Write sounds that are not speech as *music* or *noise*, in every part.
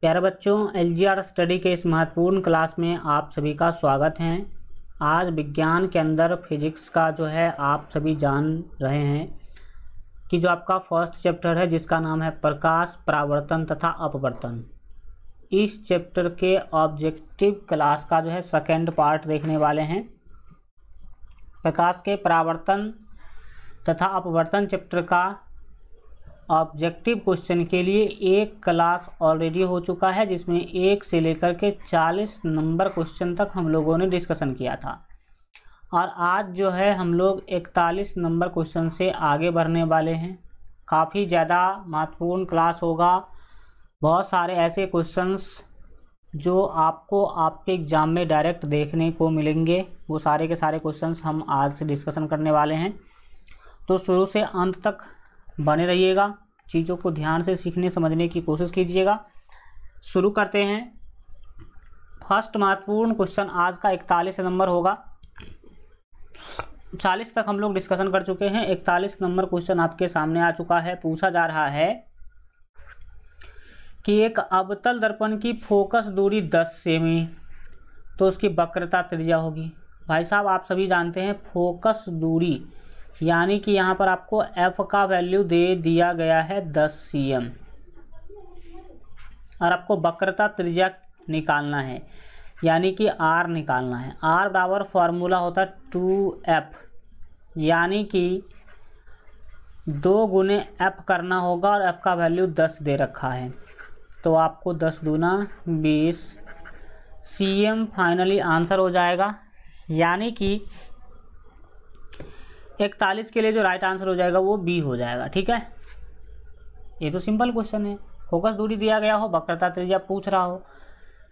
प्यारे बच्चों L study के इस महत्वपूर्ण क्लास में आप सभी का स्वागत है आज विज्ञान के अंदर फिजिक्स का जो है आप सभी जान रहे हैं कि जो आपका फर्स्ट चैप्टर है जिसका नाम है प्रकाश प्रावर्तन तथा अपवर्तन इस चैप्टर के ऑब्जेक्टिव क्लास का जो है सेकेंड पार्ट देखने वाले हैं प्रकाश के प्रावर्तन तथा अपवर्तन चैप्टर का ऑब्जेक्टिव क्वेश्चन के लिए एक क्लास ऑलरेडी हो चुका है जिसमें एक से लेकर के चालीस नंबर क्वेश्चन तक हम लोगों ने डिस्कशन किया था और आज जो है हम लोग इकतालीस नंबर क्वेश्चन से आगे बढ़ने वाले हैं काफ़ी ज़्यादा महत्वपूर्ण क्लास होगा बहुत सारे ऐसे क्वेश्चंस जो आपको आपके एग्ज़ाम में डायरेक्ट देखने को मिलेंगे वो सारे के सारे क्वेश्चंस हम आज से डिस्कशन करने वाले हैं तो शुरू से अंत तक बने रहिएगा चीज़ों को ध्यान से सीखने समझने की कोशिश कीजिएगा शुरू करते हैं फर्स्ट महत्वपूर्ण क्वेश्चन आज का इकतालीस नंबर होगा चालीस तक हम लोग डिस्कशन कर चुके हैं इकतालीस नंबर क्वेश्चन आपके सामने आ चुका है पूछा जा रहा है कि एक अवतल दर्पण की फोकस दूरी दस सेमी तो उसकी वक्रता त्रिज्या होगी भाई साहब आप सभी जानते हैं फोकस दूरी यानी कि यहाँ पर आपको एफ का वैल्यू दे दिया गया है दस सी एम और आपको वक्रता त्रिज्या निकालना है यानी कि आर निकालना है आर बराबर फार्मूला होता है टू एफ यानी कि दो गुने एफ करना होगा और एफ का वैल्यू दस दे रखा है तो आपको दस दूना बीस सी एम फाइनली आंसर हो जाएगा यानी कि इकतालीस के लिए जो राइट आंसर हो जाएगा वो बी हो जाएगा ठीक है ये तो सिंपल क्वेश्चन है फोकस दूरी दिया गया हो वक्रता त्रिज्या पूछ रहा हो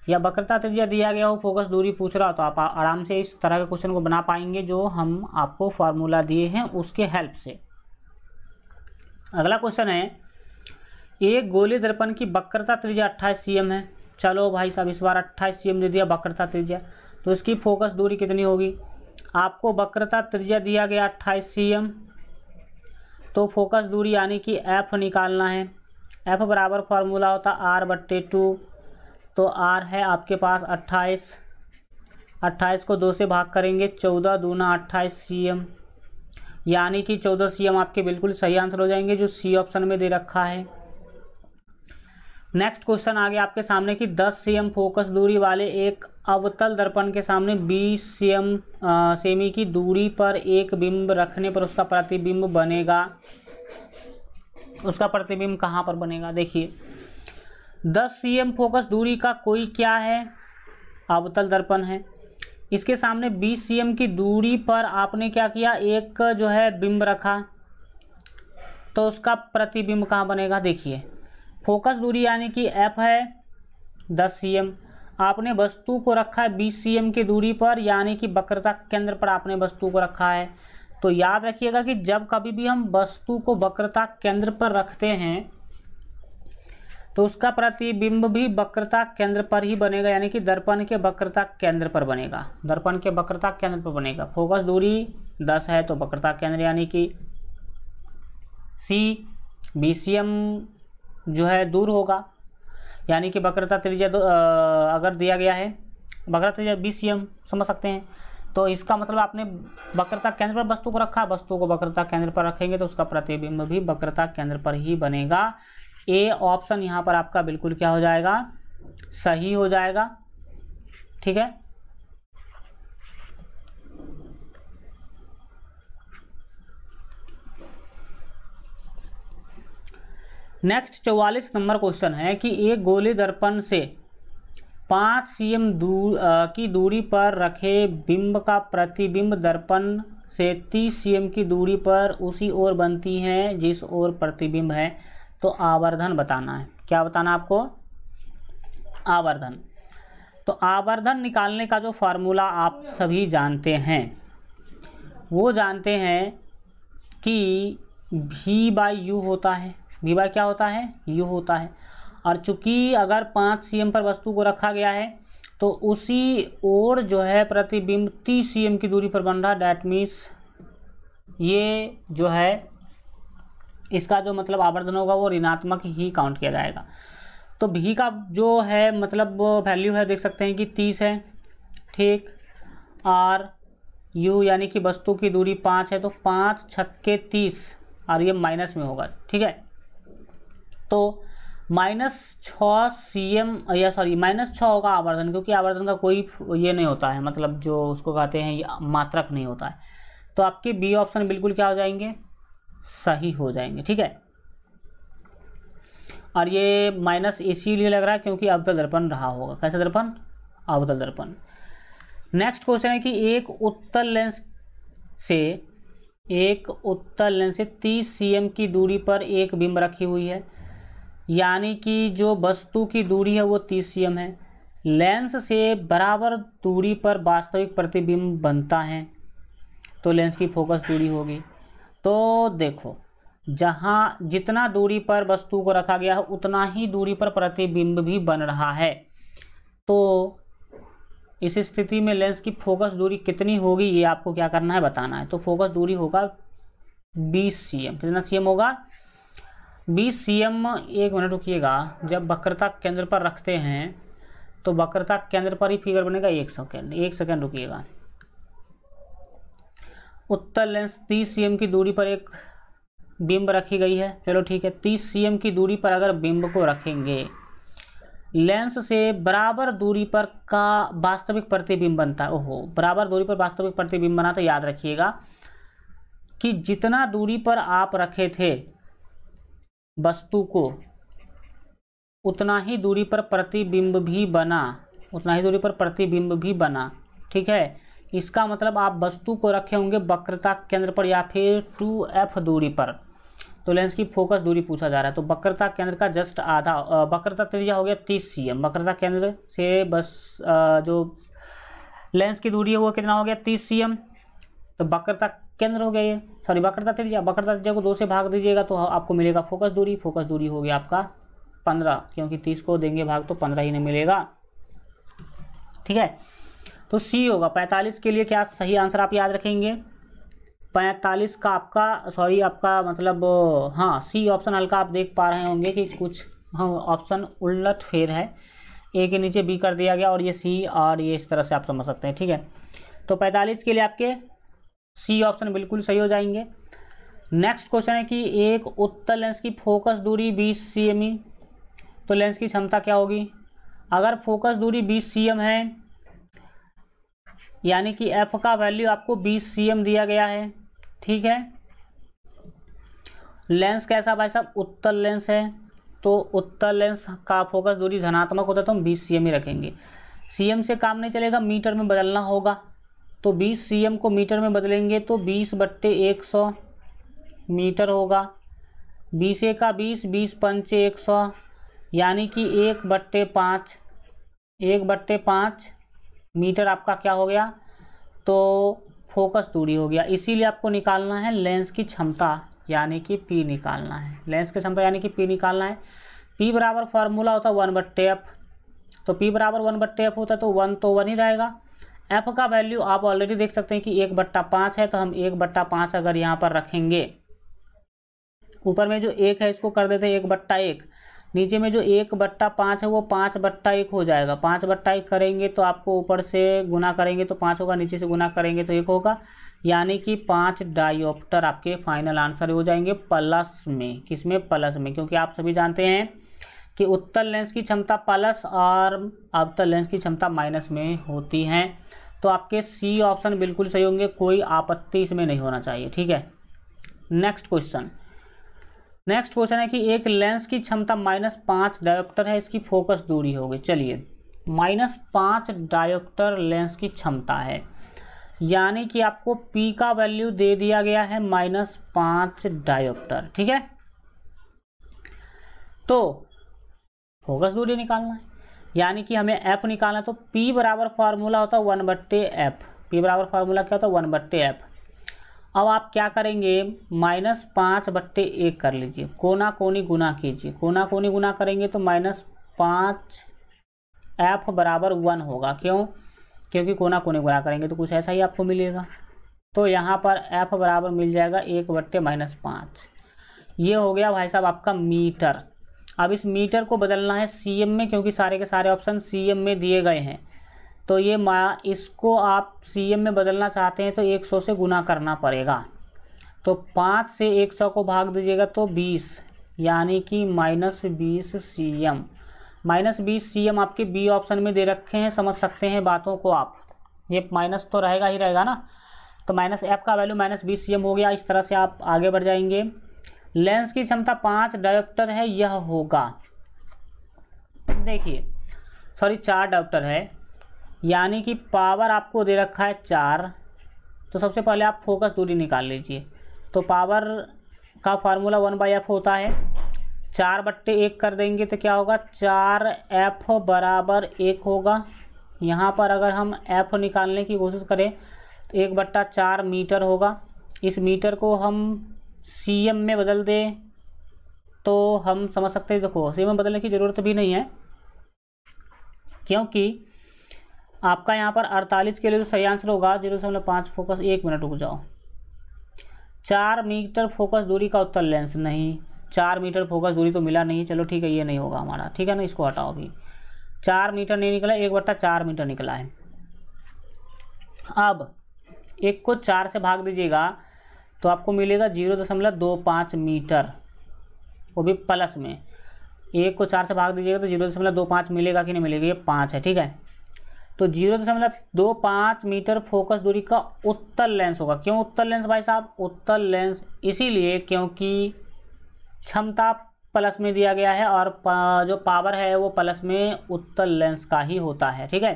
या वक्रता त्रिज्या दिया गया हो फोकस दूरी पूछ रहा हो तो आप आराम से इस तरह के क्वेश्चन को बना पाएंगे जो हम आपको फार्मूला दिए हैं उसके हेल्प से अगला क्वेश्चन है एक गोली दर्पण की वक्रता त्रिज्या अट्ठाईस सी है चलो भाई साहब इस बार अट्ठाईस सी दे दिया वक्रता त्रिज्या तो इसकी फोकस दूरी कितनी होगी आपको वक्रता त्रिज्या दिया गया अट्ठाईस सी एम तो फोकस दूरी यानी कि एफ निकालना है एफ बराबर फार्मूला होता आर बट्टे टू तो आर है आपके पास अट्ठाईस अट्ठाईस को दो से भाग करेंगे चौदह दूना अट्ठाईस सी एम यानी कि चौदह सी एम आपके बिल्कुल सही आंसर हो जाएंगे जो सी ऑप्शन में दे रखा है नेक्स्ट क्वेश्चन आ गया आपके सामने कि 10 सी फोकस दूरी वाले एक अवतल दर्पण के सामने 20 सी सेमी की दूरी पर एक बिंब रखने पर उसका प्रतिबिंब बनेगा उसका प्रतिबिंब कहाँ पर बनेगा देखिए 10 सी फोकस दूरी का कोई क्या है अवतल दर्पण है इसके सामने 20 सी की दूरी पर आपने क्या किया एक जो है बिंब रखा तो उसका प्रतिबिंब कहाँ बनेगा देखिए फोकस दूरी यानी कि एफ है दस सी आपने वस्तु को रखा है बीस सी की दूरी पर यानी कि वक्रता केंद्र पर आपने वस्तु को रखा है तो याद रखिएगा कि जब कभी भी हम वस्तु को वक्रता केंद्र पर रखते हैं तो उसका प्रतिबिंब भी वक्रता केंद्र पर ही बनेगा यानी कि दर्पण के वक्रता केंद्र पर बनेगा दर्पण के वक्रता केंद्र पर बनेगा फोकस दूरी दस है तो वक्रता केंद्र यानी कि सी बी सी एम जो है दूर होगा यानी कि बकरता त्रिज्या अगर दिया गया है बकरा त्रिज्या बी सी समझ सकते हैं तो इसका मतलब आपने बकरता केंद्र पर वस्तु को रखा वस्तु को बकरता केंद्र पर रखेंगे तो उसका प्रतिबिंब भी बकरता केंद्र पर ही बनेगा ए ऑप्शन यहाँ पर आपका बिल्कुल क्या हो जाएगा सही हो जाएगा ठीक है नेक्स्ट चौवालीस नंबर क्वेश्चन है कि एक गोले दर्पण से पाँच सीएम दूर आ, की दूरी पर रखे बिंब का प्रतिबिंब दर्पण से तीस सीएम की दूरी पर उसी ओर बनती है जिस ओर प्रतिबिंब है तो आवर्धन बताना है क्या बताना आपको आवर्धन तो आवर्धन निकालने का जो फार्मूला आप सभी जानते हैं वो जानते हैं कि भी बाई यू होता है बी बार क्या होता है यू होता है और चूंकि अगर पाँच सी पर वस्तु को रखा गया है तो उसी ओर जो है प्रतिबिंब तीस सी की दूरी पर बन रहा डैट मीन्स ये जो है इसका जो मतलब आवर्धन होगा वो ऋणात्मक ही काउंट किया जाएगा तो भी का जो है मतलब वैल्यू है देख सकते हैं कि तीस है ठीक और यू यानी कि वस्तु की दूरी पाँच है तो पाँच छक्के तीस और ये माइनस में होगा ठीक है तो माइनस छः सी एम या सॉरी माइनस छः होगा आवर्धन क्योंकि आवर्धन का कोई ये नहीं होता है मतलब जो उसको कहते हैं मात्रक नहीं होता है तो आपके बी ऑप्शन बिल्कुल क्या हो जाएंगे सही हो जाएंगे ठीक है और ये माइनस इसीलिए लग रहा है क्योंकि अवतल दर्पण रहा होगा कैसा दर्पण अवतल दर्पण नेक्स्ट क्वेश्चन है कि एक उत्तर लेंस से एक उत्तर लेंस से 30 सीएम की दूरी पर एक बिंब रखी हुई है यानी कि जो वस्तु की दूरी है वो तीस सी है लेंस से बराबर दूरी पर वास्तविक प्रतिबिंब बनता है तो लेंस की फोकस दूरी होगी तो देखो जहाँ जितना दूरी पर वस्तु को रखा गया है उतना ही दूरी पर प्रतिबिंब भी बन रहा है तो इस स्थिति में लेंस की फोकस दूरी कितनी होगी ये आपको क्या करना है बताना है तो फोकस दूरी होगा 20 सी कितना सी होगा बीस सी एम एक मिनट रुकिएगा जब वक्रता केंद्र पर रखते हैं तो वक्रता केंद्र पर ही फिगर बनेगा एक सेकेंड एक सेकेंड रुकिएगा उत्तर लेंस तीस सी की दूरी पर एक बिंब रखी गई है चलो ठीक है तीस सी की दूरी पर अगर बिंब को रखेंगे लेंस से बराबर दूरी पर का वास्तविक प्रतिबिंब बनता है ओहो बराबर दूरी पर वास्तविक प्रतिबिंब बना तो याद रखिएगा कि जितना दूरी पर आप रखे थे वस्तु को उतना ही दूरी पर प्रतिबिंब भी बना उतना ही दूरी पर प्रतिबिंब भी बना ठीक है इसका मतलब आप वस्तु को रखे होंगे वक्रता केंद्र पर या फिर टू एफ दूरी पर तो लेंस की फोकस दूरी पूछा जा रहा है तो वक्रता केंद्र का जस्ट आधा वक्रता त्रिज्या हो गया तीस सी एम वक्रता केंद्र से बस जो लेंस की दूरी है वो कितना हो गया तीस सी एम तो वक्रता केंद्र हो गया ये सॉरी बकड़ता त्रिज्या बकड़ता त्रिज्या को दो से भाग दीजिएगा तो आपको मिलेगा फोकस दूरी फोकस दूरी हो गया आपका पंद्रह क्योंकि तीस को देंगे भाग तो पंद्रह ही नहीं मिलेगा ठीक है तो सी होगा पैंतालीस के लिए क्या सही आंसर आप याद रखेंगे पैंतालीस का आपका सॉरी आपका मतलब हाँ सी ऑप्शन हल्का आप देख पा रहे होंगे कि कुछ हाँ ऑप्शन उलट फेर है ए के नीचे बी कर दिया गया और ये सी और ये इस तरह से आप समझ सकते हैं ठीक है तो पैंतालीस के लिए आपके सी ऑप्शन बिल्कुल सही हो जाएंगे नेक्स्ट क्वेश्चन है कि एक उत्तर लेंस की फोकस दूरी 20 सीएमई तो लेंस की क्षमता क्या होगी अगर फोकस दूरी 20 एम है यानी कि एफ का वैल्यू आपको 20 एम दिया गया है ठीक है लेंस कैसा भाई साहब उत्तर लेंस है तो उत्तर लेंस का फोकस दूरी धनात्मक होता है तो हम 20 एम ही रखेंगे एम से काम नहीं चलेगा मीटर में बदलना होगा तो 20 सीएम को मीटर में बदलेंगे तो 20 बट्टे एक सौ मीटर होगा बीस ए का बीस बीस पंच एक सौ यानी कि एक बट्टे पाँच एक बट्टे पाँच मीटर आपका क्या हो गया तो फोकस दूरी हो गया इसीलिए आपको निकालना है लेंस की क्षमता यानी कि पी निकालना है लेंस की क्षमता यानी कि पी निकालना है पी बराबर फार्मूला होता है वन बट्टे एफ तो पी बराबर वन बट्टे एफ होता है तो वन तो वन ही रहेगा एफ का वैल्यू आप ऑलरेडी देख सकते हैं कि एक बट्टा पाँच है तो हम एक बट्टा पाँच अगर यहाँ पर रखेंगे ऊपर में जो एक है इसको कर देते हैं एक बट्टा एक नीचे में जो एक बट्टा पाँच है वो पाँच बट्टा एक हो जाएगा पाँच बट्टा एक करेंगे तो आपको ऊपर से गुना करेंगे तो पाँच होगा नीचे से गुना करेंगे तो एक होगा यानी कि पाँच डायोप्टर आपके फाइनल आंसर हो जाएंगे प्लस में किस में प्लस में क्योंकि आप सभी जानते हैं कि उत्तर लेंस की क्षमता प्लस और अवतर लेंस की क्षमता माइनस में होती हैं तो आपके सी ऑप्शन बिल्कुल सही होंगे कोई आपत्ति इसमें नहीं होना चाहिए ठीक है नेक्स्ट क्वेश्चन नेक्स्ट क्वेश्चन है कि एक लेंस की क्षमता माइनस पाँच डायोक्टर है इसकी फोकस दूरी होगी चलिए माइनस पाँच डायोक्टर लेंस की क्षमता है यानी कि आपको पी का वैल्यू दे दिया गया है माइनस पाँच डायोक्टर ठीक है तो फोकस दूरी निकालना है यानी कि हमें एफ निकालना तो पी बराबर फार्मूला होता है वन बट्टे एफ पी बराबर फार्मूला क्या होता है वन बट्टे एफ अब आप क्या करेंगे माइनस पाँच बट्टे एक कर लीजिए कोना कोनी गुना कीजिए कोना कोनी गुना करेंगे तो माइनस पाँच एफ बराबर वन होगा क्यों क्योंकि कोना कोने गुना करेंगे तो कुछ ऐसा ही आपको मिलेगा तो यहाँ पर एफ बराबर मिल जाएगा एक बट्टे माइनस पाँच ये हो गया भाई साहब आपका मीटर अब इस मीटर को बदलना है सी में क्योंकि सारे के सारे ऑप्शन सी में दिए गए हैं तो ये मा इसको आप सी में बदलना चाहते हैं तो 100 से गुना करना पड़ेगा तो पाँच से एक सौ को भाग दीजिएगा तो बीस यानी कि माइनस बीस सी एम माइनस बीस सी एम आपके बी ऑप्शन में दे रखे हैं समझ सकते हैं बातों को आप ये माइनस तो रहेगा ही रहेगा ना तो माइनस ऐप का वैल्यू माइनस बीस सी एम हो गया इस तरह से आप आगे बढ़ जाएंगे लेंस की क्षमता पांच डायोप्टर है यह होगा देखिए सॉरी चार डायोप्टर है यानी कि पावर आपको दे रखा है चार तो सबसे पहले आप फोकस दूरी निकाल लीजिए तो पावर का फार्मूला वन बाई एफ होता है चार बट्टे एक कर देंगे तो क्या होगा चार एफ बराबर एक होगा यहाँ पर अगर हम एफ निकालने की कोशिश करें तो एक बट्टा चार मीटर होगा इस मीटर को हम सी एम में बदल दे तो हम समझ सकते हैं देखो सी एम में बदलने की ज़रूरत भी नहीं है क्योंकि आपका यहाँ पर अड़तालीस के लिए जो सही आंसर होगा जीरो से पाँच फोकस एक मिनट रुक जाओ चार मीटर फोकस दूरी का उत्तर लेंस नहीं चार मीटर फोकस दूरी तो मिला नहीं चलो ठीक है ये नहीं होगा हमारा ठीक है ना इसको हटाओ अभी चार मीटर नहीं निकला एक बट्टा चार मीटर निकला है अब एक को चार से भाग दीजिएगा तो आपको मिलेगा जीरो दशमलव दो पाँच मीटर वो भी प्लस में एक को चार से भाग दीजिएगा तो जीरो दशमलव दो पाँच मिलेगा कि नहीं मिलेगा ये पाँच है ठीक है तो जीरो दशमलव दो पाँच मीटर फोकस दूरी का उत्तर लेंस होगा क्यों उत्तर लेंस भाई साहब उत्तर लेंस इसीलिए क्योंकि क्षमता प्लस में दिया गया है और जो पावर है वो प्लस में उत्तर लेंस का ही होता है ठीक है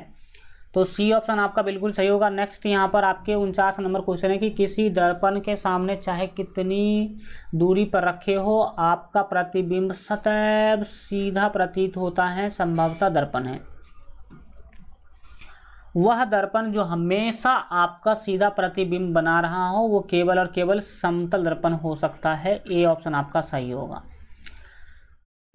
तो सी ऑप्शन आपका बिल्कुल सही होगा नेक्स्ट यहाँ पर आपके उनचास नंबर क्वेश्चन है कि किसी दर्पण के सामने चाहे कितनी दूरी पर रखे हो आपका प्रतिबिंब सतैव सीधा प्रतीत होता है संभवतः दर्पण है वह दर्पण जो हमेशा आपका सीधा प्रतिबिंब बना रहा हो वो केवल और केवल समतल दर्पण हो सकता है ए ऑप्शन आपका सही होगा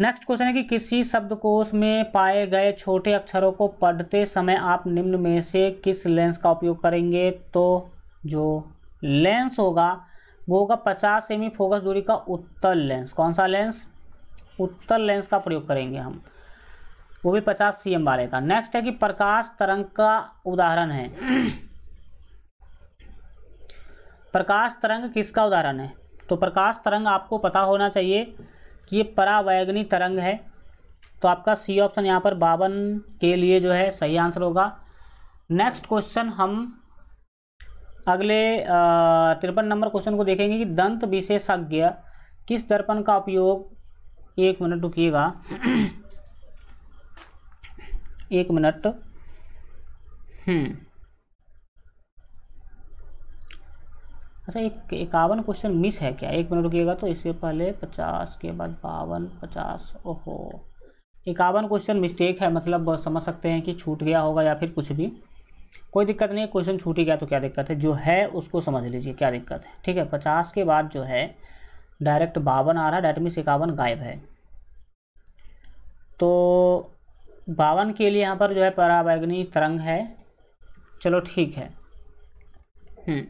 नेक्स्ट क्वेश्चन है कि किसी शब्दकोश में पाए गए छोटे अक्षरों को पढ़ते समय आप निम्न में से किस लेंस का उपयोग करेंगे तो जो लेंस होगा वो होगा पचास सेमी फोकस दूरी का उत्तर लेंस कौन सा लेंस उत्तर लेंस का प्रयोग करेंगे हम वो भी पचास सी वाले का नेक्स्ट है कि प्रकाश तरंग का उदाहरण है प्रकाश तरंग किसका उदाहरण है तो प्रकाश तरंग आपको पता होना चाहिए कि ये परावैगनी तरंग है तो आपका सी ऑप्शन यहाँ पर बावन के लिए जो है सही आंसर होगा नेक्स्ट क्वेश्चन हम अगले तिरपन नंबर क्वेश्चन को देखेंगे कि दंत विशेषज्ञ किस दर्पण का उपयोग एक मिनट रुकिएगा एक मिनट हम्म अच्छा एक इक्यावन क्वेश्चन मिस है क्या एक मिनट रुकिएगा तो इससे पहले पचास के बाद बावन पचास ओहो इक्यावन क्वेश्चन मिस्टेक है मतलब समझ सकते हैं कि छूट गया होगा या फिर कुछ भी कोई दिक्कत नहीं क्वेश्चन छूट ही गया तो क्या दिक्कत है जो है उसको समझ लीजिए क्या दिक्कत है ठीक है पचास के बाद जो है डायरेक्ट बावन आ रहा है डायरेक्ट मीस इक्यावन गायब है तो बावन के लिए यहाँ पर जो है पराबैगनी तरंग है चलो ठीक है हम्म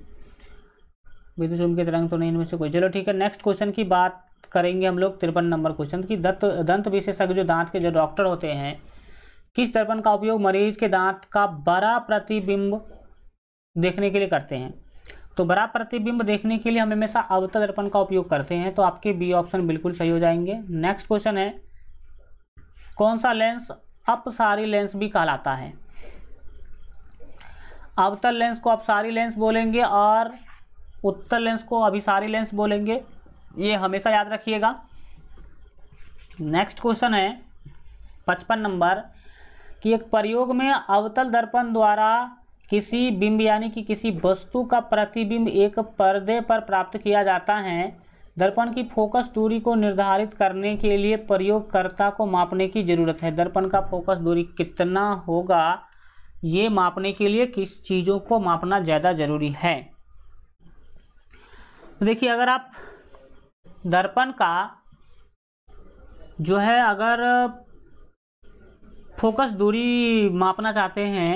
विद्युत चुंबकीय तरंग तो नहीं इनमें से कोई चलो ठीक है नेक्स्ट क्वेश्चन की बात करेंगे हम लोग तिरपन नंबर क्वेश्चन की दंत दंत विशेषज्ञ जो दांत के जो डॉक्टर होते हैं किस दर्पण का उपयोग मरीज के दांत का बड़ा प्रतिबिंब देखने के लिए करते हैं तो बड़ा प्रतिबिंब देखने के लिए हम हमेशा अवतल दर्पण का उपयोग करते हैं तो आपके बी ऑप्शन बिल्कुल सही हो जाएंगे नेक्स्ट क्वेश्चन है कौन सा लेंस अपसारी लेंस भी कहलाता है अवतल लेंस को अपसारी लेंस बोलेंगे और उत्तर लेंस को अभिसारी लेंस बोलेंगे ये हमेशा याद रखिएगा नेक्स्ट क्वेश्चन है पचपन नंबर कि एक प्रयोग में अवतल दर्पण द्वारा किसी बिंब यानी कि किसी वस्तु का प्रतिबिंब एक पर्दे पर प्राप्त किया जाता है दर्पण की फोकस दूरी को निर्धारित करने के लिए प्रयोगकर्ता को मापने की ज़रूरत है दर्पण का फोकस दूरी कितना होगा ये मापने के लिए किस चीज़ों को मापना ज़्यादा ज़रूरी है तो देखिए अगर आप दर्पण का जो है अगर फोकस दूरी मापना चाहते हैं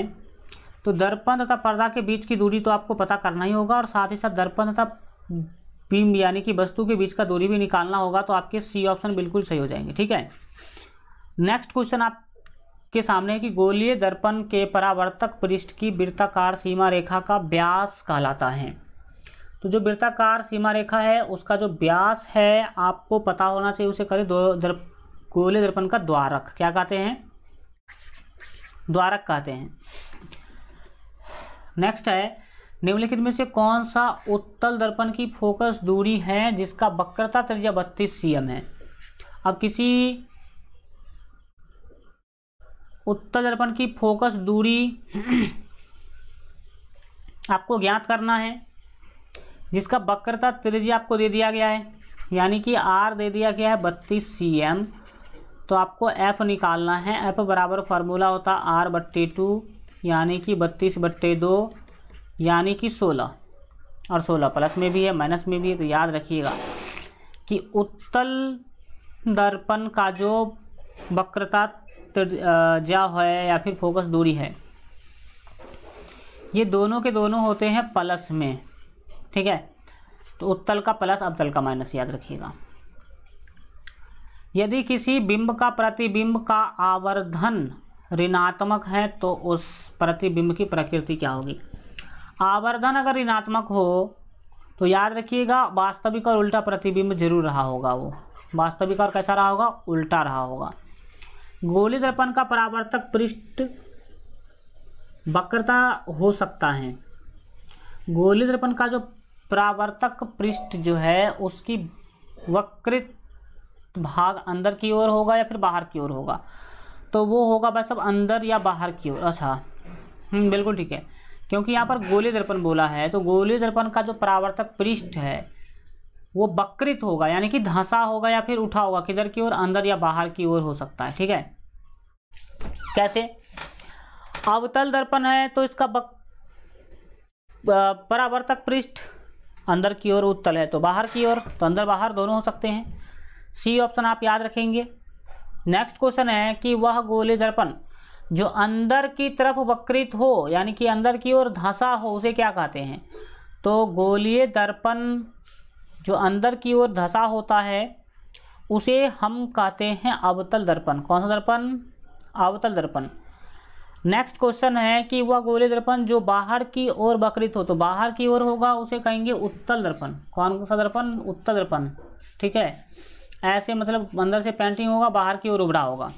तो दर्पण तथा पर्दा के बीच की दूरी तो आपको पता करना ही होगा और साथ ही साथ दर्पण तथा बीम यानी कि वस्तु के बीच का दूरी भी निकालना होगा तो आपके सी ऑप्शन बिल्कुल सही हो जाएंगे ठीक है नेक्स्ट क्वेश्चन आप के सामने है कि गोलीय दर्पण के परावर्तक पृष्ठ की वृत्ताकार सीमा रेखा का व्यास कहलाता है तो जो वृत्ताकार सीमा रेखा है उसका जो व्यास है आपको पता होना चाहिए उसे कहते गोले दर्पण का द्वारक क्या कहते हैं द्वारक कहते हैं नेक्स्ट है निम्नलिखित में से कौन सा उत्तल दर्पण की फोकस दूरी है जिसका वक्रता त्रिज्या बत्तीस सी है अब किसी उत्तल दर्पण की फोकस दूरी आपको ज्ञात करना है जिसका वक्रता त्रिज्या आपको दे दिया गया है यानी कि आर दे दिया गया है बत्तीस सी एम तो आपको एफ निकालना है एफ बराबर फार्मूला होता आर बट्टे टू यानी कि बत्तीस बट्टे दो यानी कि सोलह और सोलह प्लस में भी है माइनस में भी है तो याद रखिएगा कि उत्तल दर्पण का जो वक्रता त्रिज्या है या फिर फोकस दूरी है ये दोनों के दोनों होते हैं प्लस में ठीक है तो उत्तल का प्लस अवतल का माइनस याद रखिएगा यदि किसी बिंब का प्रतिबिंब का आवर्धन ऋणात्मक है तो उस प्रतिबिंब की प्रकृति क्या होगी आवर्धन अगर ऋणात्मक हो तो याद रखिएगा वास्तविक और उल्टा प्रतिबिंब जरूर रहा होगा वो वास्तविक और कैसा रहा होगा उल्टा रहा होगा गोली दर्पण का परावर्तक पृष्ठ वक्रता हो सकता है गोली दर्पण का जो प्रावर्तक पृष्ठ जो है उसकी वक्रित भाग अंदर की ओर होगा या फिर बाहर की ओर होगा तो वो होगा भाई सब अंदर या बाहर की ओर अच्छा हम्म, बिल्कुल ठीक है क्योंकि यहाँ पर गोली दर्पण बोला है तो गोली दर्पण का जो प्रावर्तक पृष्ठ है वो बकृत होगा यानी कि धंसा होगा या फिर उठा होगा किधर की ओर अंदर या बाहर की ओर हो सकता है ठीक है कैसे अवतल दर्पण है तो इसका बक परावर्तक पृष्ठ अंदर की ओर उत्तल है तो बाहर की ओर तो अंदर बाहर दोनों हो सकते हैं सी ऑप्शन आप याद रखेंगे नेक्स्ट क्वेश्चन है कि वह गोले दर्पण जो अंदर की तरफ वक्रित हो यानी कि अंदर की ओर धंसा हो उसे क्या कहते हैं तो गोलीय दर्पण जो अंदर की ओर धंसा होता है उसे हम कहते हैं अवतल दर्पण कौन सा दर्पण अवतल दर्पण नेक्स्ट क्वेश्चन है कि वह गोले दर्पण जो बाहर की ओर बकरित हो तो बाहर की ओर होगा उसे कहेंगे उत्तल दर्पण कौन सा दर्पण उत्तल दर्पण ठीक है ऐसे मतलब अंदर से पेंटिंग होगा बाहर की ओर उभरा होगा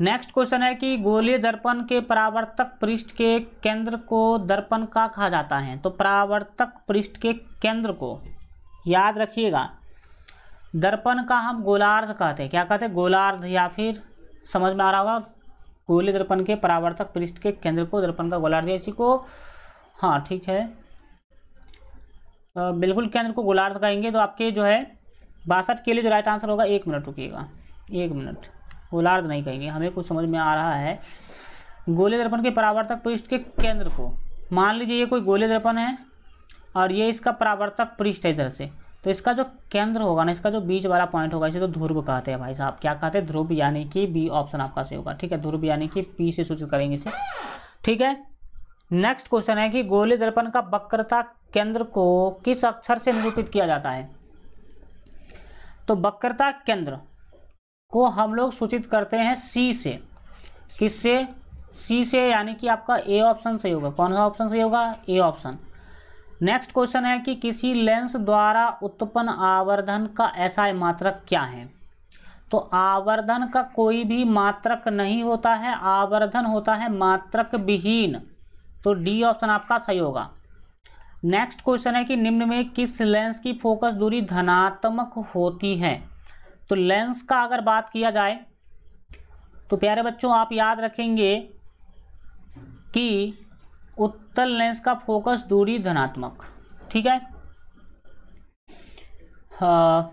नेक्स्ट क्वेश्चन है कि गोले दर्पण के परावर्तक पृष्ठ के केंद्र को दर्पण का कहा जाता है तो परावर्तक पृष्ठ के केंद्र को याद रखिएगा दर्पण का हम गोलार्ध कहते हैं क्या कहते हैं गोलार्ध या फिर समझ में आ रहा होगा गोले दर्पण के परावर्तक पृष्ठ के केंद्र को दर्पण का गोलार्ध इसी को हाँ ठीक है बिल्कुल केंद्र को गोलार्ध कहेंगे तो आपके जो है बासठ के लिए जो राइट आंसर होगा एक मिनट रुकिएगा एक मिनट गोलार्ध नहीं कहेंगे हमें कुछ समझ में आ रहा है गोले दर्पण के परावर्तक पृष्ठ के केंद्र को मान लीजिए ये कोई गोले दर्पण है और ये इसका परावर्तक पृष्ठ है इधर से तो इसका जो केंद्र होगा ना इसका जो बीच वाला पॉइंट होगा इसे तो ध्रुव कहते हैं भाई साहब क्या कहते हैं ध्रुव यानी कि बी ऑप्शन आपका सही होगा ठीक है ध्रुव यानी कि पी से सूचित करेंगे इसे ठीक है नेक्स्ट क्वेश्चन है कि गोली दर्पण का वक्रता केंद्र को किस अक्षर से निरूपित किया जाता है तो वक्रता केंद्र को हम लोग सूचित करते हैं सी से किससे सी से यानी कि आपका ए ऑप्शन सही होगा कौन सा ऑप्शन सही होगा ए ऑप्शन नेक्स्ट क्वेश्चन है कि किसी लेंस द्वारा उत्पन्न आवर्धन का ऐसा मात्रक क्या है तो आवर्धन का कोई भी मात्रक नहीं होता है आवर्धन होता है मात्रक विहीन तो डी ऑप्शन आपका सही होगा नेक्स्ट क्वेश्चन है कि निम्न में किस लेंस की फोकस दूरी धनात्मक होती है तो लेंस का अगर बात किया जाए तो प्यारे बच्चों आप याद रखेंगे कि उत्तल लेंस का फोकस दूरी धनात्मक ठीक है हाँ,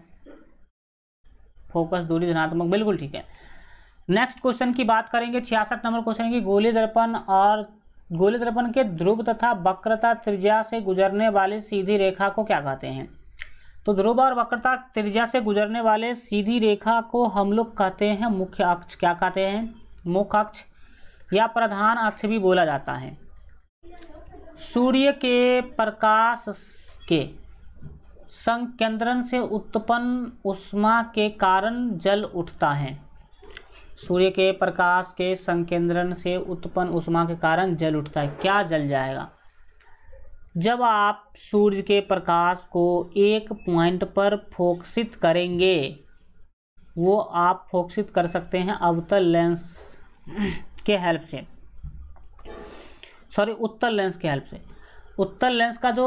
फोकस दूरी धनात्मक बिल्कुल ठीक है नेक्स्ट क्वेश्चन की बात करेंगे छियासठ नंबर क्वेश्चन की गोली दर्पण और गोली दर्पण के ध्रुव तथा वक्रता त्रिज्या से गुजरने वाले सीधी रेखा को क्या कहते हैं तो ध्रुव और वक्रता त्रिज्या से गुजरने वाले सीधी रेखा को हम लोग कहते हैं मुख्य अक्ष क्या कहते हैं मुख्य अक्ष या प्रधान अक्ष भी बोला जाता है सूर्य के प्रकाश के संकेंद्रण से उत्पन्न उष्मा के कारण जल उठता है सूर्य के प्रकाश के संकेंद्रण से उत्पन्न उष्मा के कारण जल उठता है क्या जल जाएगा जब आप सूर्य के प्रकाश को एक पॉइंट पर फोकसित करेंगे वो आप फोकसित कर सकते हैं अवतल लेंस के हेल्प से सॉरी उत्तर लेंस के हेल्प से उत्तर लेंस का जो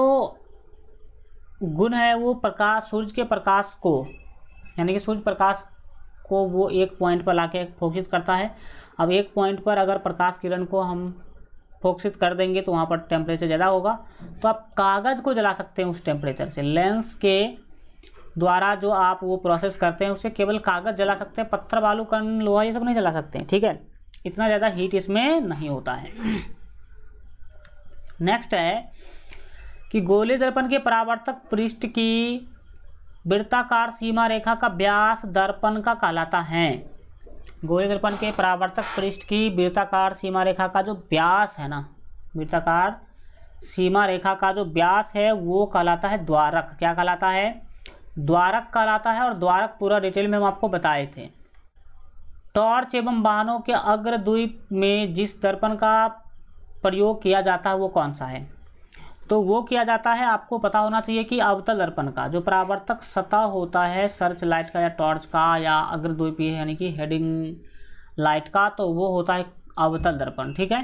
गुण है वो प्रकाश सूर्य के प्रकाश को यानी कि सूर्य प्रकाश को वो एक पॉइंट पर लाके फोकसित करता है अब एक पॉइंट पर अगर प्रकाश किरण को हम फोकसित कर देंगे तो वहाँ पर टेम्परेचर ज़्यादा होगा तो आप कागज़ को जला सकते हैं उस टेम्परेचर से लेंस के द्वारा जो आप वो प्रोसेस करते हैं उससे केवल कागज़ जला सकते हैं पत्थर बालू कन लोहा ये सब नहीं जला सकते हैं ठीक है इतना ज़्यादा हीट इसमें नहीं होता है नेक्स्ट है कि गोले दर्पण के परावर्तक पृष्ठ की वृत्ताकार सीमा रेखा का व्यास दर्पण का कहलाता है गोले दर्पण के परावर्तक पृष्ठ की वृत्ताकार सीमा रेखा का जो व्यास है ना वृत्ताकार सीमा रेखा का जो व्यास है वो कहलाता है द्वारक क्या कहलाता है द्वारक कहलाता है और द्वारक पूरा डिटेल में हम आपको बताए थे टॉर्च एवं वाहनों के अग्रद्वीप में जिस दर्पण का प्रयोग किया जाता है वो कौन सा है तो वो किया जाता है आपको पता होना चाहिए कि अवतल दर्पण का जो परावर्तक सतह होता है सर्च लाइट का या टॉर्च का या अग्रद्वीपीय यानी कि हेडिंग लाइट का तो वो होता है अवतल दर्पण ठीक है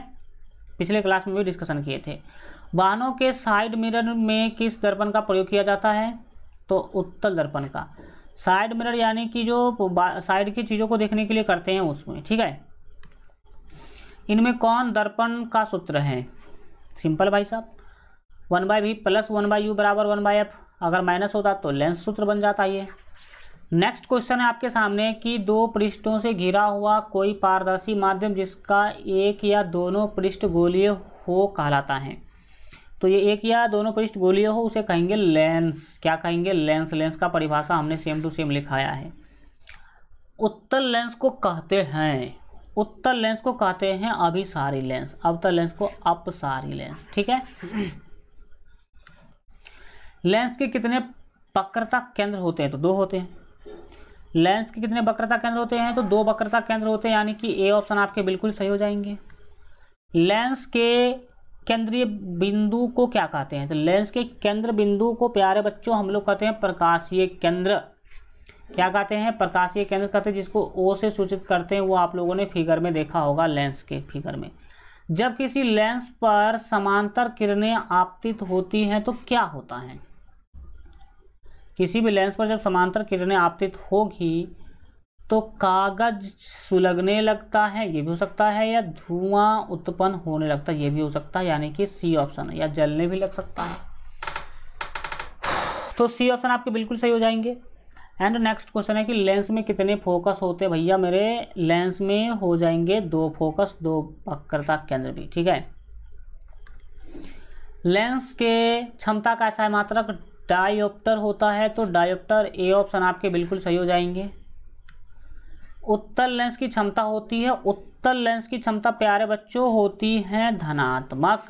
पिछले क्लास में भी डिस्कशन किए थे वाहनों के साइड मिरर में किस दर्पण का प्रयोग किया जाता है तो उत्तल दर्पण का साइड मिरर यानी कि जो साइड की चीज़ों को देखने के लिए करते हैं उसमें ठीक है इनमें कौन दर्पण का सूत्र है सिंपल भाई साहब one by v plus one by u बराबर वन बाई एफ अगर माइनस होता तो लेंस सूत्र बन जाता ये नेक्स्ट क्वेश्चन है आपके सामने कि दो पृष्ठों से घिरा हुआ कोई पारदर्शी माध्यम जिसका एक या दोनों पृष्ठ गोलीय हो कहलाता है तो ये एक या दोनों पृष्ठ गोलीय हो उसे कहेंगे लेंस क्या कहेंगे लेंस लेंस का परिभाषा हमने सेम टू सेम लिखाया है उत्तल लेंस को कहते हैं उत्तर लेंस को कहते हैं अभिसारी लेंस अवतर तो लेंस को अपसारी लेंस ठीक है लेंस के कितने वक्रता केंद्र होते हैं तो दो होते हैं लेंस के कितने वक्रता केंद्र होते हैं तो दो वक्रता केंद्र होते हैं यानी कि ए ऑप्शन आपके बिल्कुल सही हो जाएंगे लेंस के केंद्रीय बिंदु को क्या कहते हैं तो लेंस के केंद्र बिंदु को प्यारे बच्चों हम लोग कहते हैं प्रकाशीय केंद्र क्या कहते हैं प्रकाशीय केंद्र कहते हैं जिसको ओ से सूचित करते हैं वो आप लोगों ने फिगर में देखा होगा लेंस के फिगर में जब किसी लेंस पर समांतर किरणें आपतित होती हैं तो क्या होता है किसी भी लेंस पर जब समांतर किरणें आपतित होगी तो कागज सुलगने लगता है ये भी हो सकता है या धुआं उत्पन्न होने लगता है ये भी हो सकता है यानी कि सी ऑप्शन है या जलने भी लग सकता है तो सी ऑप्शन आपके बिल्कुल सही हो जाएंगे एंड नेक्स्ट क्वेश्चन है कि लेंस में कितने फोकस होते हैं भैया मेरे लेंस में हो जाएंगे दो फोकस दो वक्रता केंद्र भी ठीक है लेंस के क्षमता का ऐसा मात्रक डायोप्टर होता है तो डायोप्टर ए ऑप्शन आपके बिल्कुल सही हो जाएंगे उत्तर लेंस की क्षमता होती है उत्तर लेंस की क्षमता प्यारे बच्चों होती है धनात्मक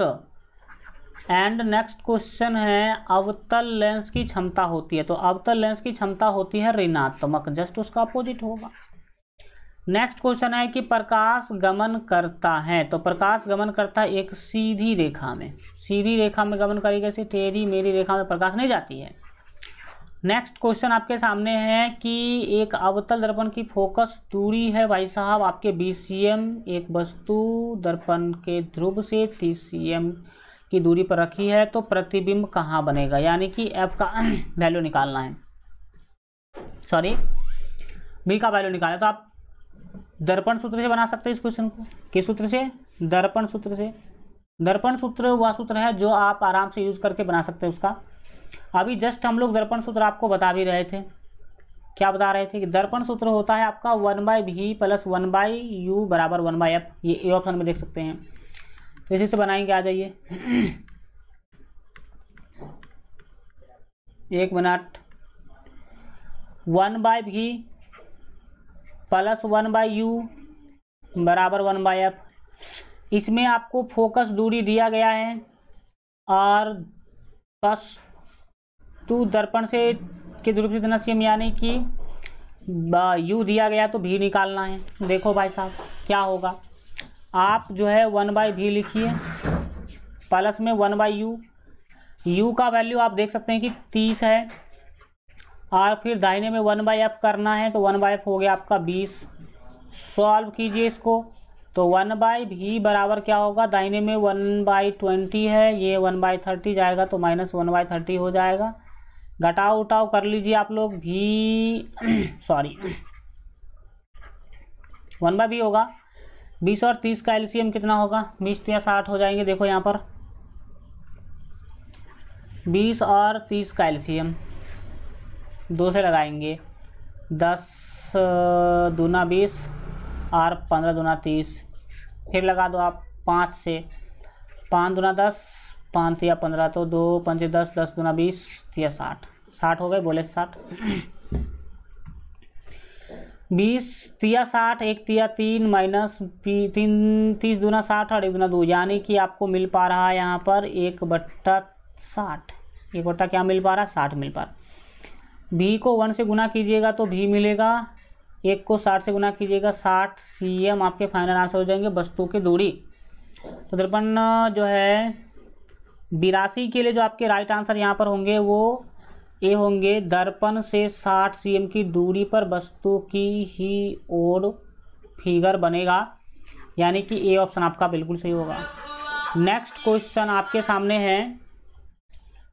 एंड नेक्स्ट क्वेश्चन है अवतल लेंस की क्षमता होती है तो अवतल लेंस की क्षमता होती है ऋणात्मक जस्ट उसका अपोजिट होगा नेक्स्ट क्वेश्चन है कि प्रकाश गमन करता है तो प्रकाश गमन करता है एक सीधी रेखा में सीधी रेखा में गमन करेगा इसे टेढ़ी मेरी रेखा में प्रकाश नहीं जाती है नेक्स्ट क्वेश्चन आपके सामने है कि एक अवतल दर्पण की फोकस दूरी है भाई साहब आपके बी एक वस्तु दर्पण के ध्रुव से तीस सी की दूरी पर रखी है तो प्रतिबिंब कहाँ बनेगा यानी कि एफ का वैल्यू निकालना है सॉरी बी का वैल्यू निकालना है तो आप दर्पण सूत्र से बना सकते हैं इस क्वेश्चन को किस सूत्र से दर्पण सूत्र से दर्पण सूत्र वह सूत्र है जो आप आराम से यूज करके बना सकते हैं उसका अभी जस्ट हम लोग दर्पण सूत्र आपको बता भी रहे थे क्या बता रहे थे कि दर्पण सूत्र होता है आपका one by v plus one by u बराबर वन बाई एफ ये ऑप्शन में देख सकते हैं तो इसी से बनाएंगे आ जाइए एक minute one by v plus one by u बराबर वन बाय एफ इसमें आपको फोकस दूरी दिया गया है और बस तू दर्पण से के दूर से इतना सीम यानी कि यू दिया गया तो भी निकालना है देखो भाई साहब क्या होगा आप जो है वन बाई वी लिखिए प्लस में वन बाई यू यू का वैल्यू आप देख सकते हैं कि तीस है और फिर दाहिने में वन बाई एफ करना है तो वन बाई एफ हो गया आपका बीस सॉल्व कीजिए इसको तो वन बाई भी बराबर क्या होगा दाहिने में वन बाई ट्वेंटी है ये वन बाई थर्टी जाएगा तो माइनस वन बाई थर्टी हो जाएगा घटाओ उटाओ कर लीजिए आप लोग भी सॉरी *coughs* वन बाई भी होगा बीस और तीस का एलसीएम कितना होगा बीस तो या साठ हो जाएंगे देखो यहाँ पर बीस और तीस का एलसीएम दो से लगाएंगे दस दूना बीस और पंद्रह दूना तीस फिर लगा दो आप पाँच से पाँच दूना दस पाँच या पंद्रह तो दो पंचे दस दस दूना बीस तो या साठ साठ हो गए बोले साठ बीस तिया साठ एक तिया तीन माइनस तीन तीस दूना साठ और एक दूना दो यानी कि आपको मिल पा रहा है यहाँ पर एक बट्टा साठ एक बट्टा क्या मिल पा रहा है साठ मिल पा रहा भी को वन से गुना कीजिएगा तो भी मिलेगा एक को साठ से गुना कीजिएगा साठ सी एम आपके फाइनल आंसर हो जाएंगे वस्तु की दूरी तो दर्पण जो है बिरासी के लिए जो आपके राइट आंसर यहाँ पर होंगे वो ये होंगे दर्पण से 60 सीएम की दूरी पर वस्तु की ही ओर फिगर बनेगा यानी कि ए ऑप्शन आपका बिल्कुल सही होगा नेक्स्ट क्वेश्चन आपके सामने है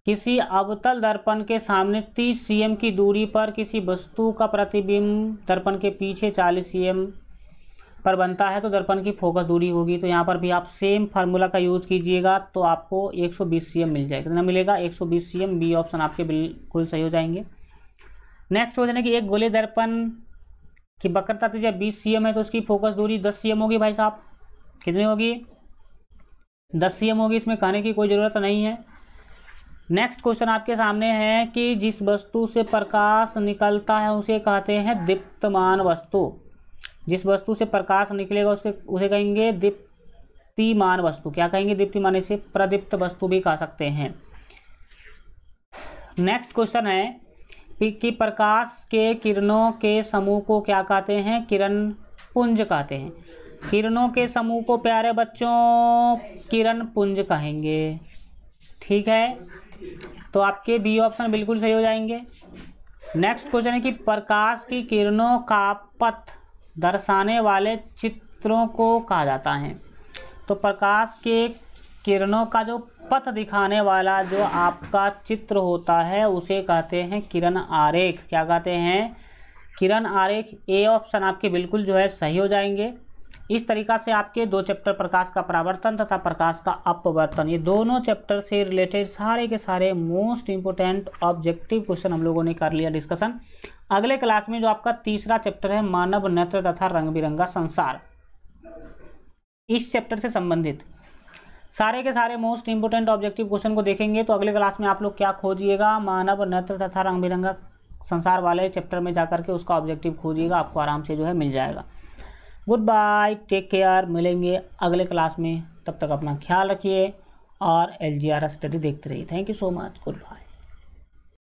किसी अवतल दर्पण के सामने 30 सीएम की दूरी पर किसी वस्तु का प्रतिबिंब दर्पण के पीछे 40 सीएम पर बनता है तो दर्पण की फोकस दूरी होगी तो यहाँ पर भी आप सेम फार्मूला का यूज़ कीजिएगा तो आपको 120 सौ मिल जाएगा कितना मिलेगा 120 सौ बी ऑप्शन आपके बिल्कुल सही हो जाएंगे नेक्स्ट हो जाने कि एक गोले दर्पण की थी जब बीस सी है तो उसकी फोकस दूरी दस सी होगी भाई साहब कितनी होगी दस सी होगी इसमें कहने की कोई ज़रूरत नहीं है नेक्स्ट क्वेश्चन आपके सामने है कि जिस वस्तु से प्रकाश निकलता है उसे कहते हैं दीप्तमान वस्तु जिस वस्तु से प्रकाश निकलेगा उसके उसे कहेंगे दीप्तिमान वस्तु क्या कहेंगे दीप्तिमान इसे प्रदीप्त वस्तु भी कह सकते हैं नेक्स्ट क्वेश्चन है कि प्रकाश के किरणों के समूह को क्या कहते हैं किरण पुंज कहते हैं किरणों के समूह को प्यारे बच्चों किरण पुंज कहेंगे ठीक है तो आपके बी ऑप्शन बिल्कुल सही हो जाएंगे नेक्स्ट क्वेश्चन है कि प्रकाश की किरणों का पथ दर्शाने वाले चित्रों को कहा जाता है तो प्रकाश के किरणों का जो पथ दिखाने वाला जो आपका चित्र होता है उसे कहते हैं किरण आरेख क्या कहते हैं किरण आरेख ए ऑप्शन आपके बिल्कुल जो है सही हो जाएंगे इस तरीका से आपके दो चैप्टर प्रकाश का परावर्तन तथा प्रकाश का अपवर्तन ये दोनों चैप्टर से रिलेटेड सारे के सारे मोस्ट इंपोर्टेंट ऑब्जेक्टिव क्वेश्चन हम लोगों ने कर लिया डिस्कशन अगले क्लास में जो आपका तीसरा चैप्टर है मानव नेत्र तथा रंग बिरंगा संसार इस चैप्टर से संबंधित सारे के सारे मोस्ट इंपोर्टेंट ऑब्जेक्टिव क्वेश्चन को देखेंगे तो अगले क्लास में आप लोग क्या खोजिएगा मानव नेत्र तथा रंग बिरंगा संसार वाले चैप्टर में जाकर के उसका ऑब्जेक्टिव खोजिएगा आपको आराम से जो है मिल जाएगा गुड बाय टेक केयर मिलेंगे अगले क्लास में तब तक अपना ख्याल रखिए और एल स्टडी देखते रहिए thank you so much good bye